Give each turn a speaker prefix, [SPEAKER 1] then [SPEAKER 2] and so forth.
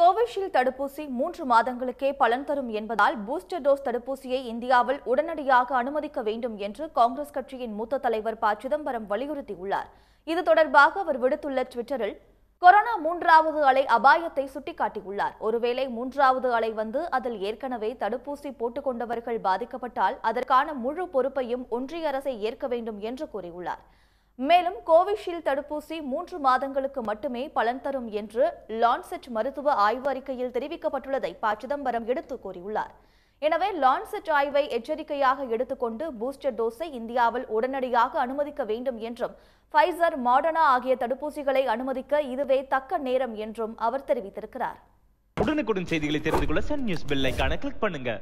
[SPEAKER 1] Covishield தடுப்பூசி மூன்று மாதங்களுக்கே பலன் தரும் என்பதால் பூஸ்டர் டோஸ் தடுப்பூசியை இந்தியாவில் உடனடியாக அனுமதிக்க வேண்டும் என்று காங்கிரஸ் கட்சியின் மூத்த தலைவர் ப சிதம்பரம் வலியுறுத்தியுள்ளார் இது தொடர்பாக அவர் விடுத்துள்ள ட்விட்டரில் கொரோனா மூன்றாவது அலை அபாயத்தை சுட்டிக்காட்டியுள்ளார் ஒருவேளை மூன்றாவது அலை வந்து அதில் ஏற்கனவே தடுப்பூசி போட்டுக் கொண்டவர்கள் பாதிக்கப்பட்டால் அதற்கான முழு பொறுப்பையும் ஒன்றிய அரசை ஏற்க வேண்டும் என்று கூறியுள்ளார் மேலும் கோவிஷீல்டு தடுப்பூசி மூன்று மாதங்களுக்கு மட்டுமே பலன் தரும் என்று லான்செட் மருத்துவ ஆய்வு அறிக்கையில் தெரிவிக்கப்பட்டுள்ளதை ப சிதம்பரம் எடுத்து கூறியுள்ளார் எனவே லான்செட் ஆய்வை எச்சரிக்கையாக எடுத்துக்கொண்டு பூஸ்டர் டோஸை இந்தியாவில் உடனடியாக அனுமதிக்க வேண்டும் என்றும் ஃபைசர் மாடர்னா ஆகிய தடுப்பூசிகளை அனுமதிக்க இதுவே தக்க நேரம் என்றும் அவர் தெரிவித்திருக்கிறார்
[SPEAKER 2] உடனுக்குடன் செய்திகளை தெரிந்து கொள்ள சன் நியூஸ் கிளிக் பண்ணுங்க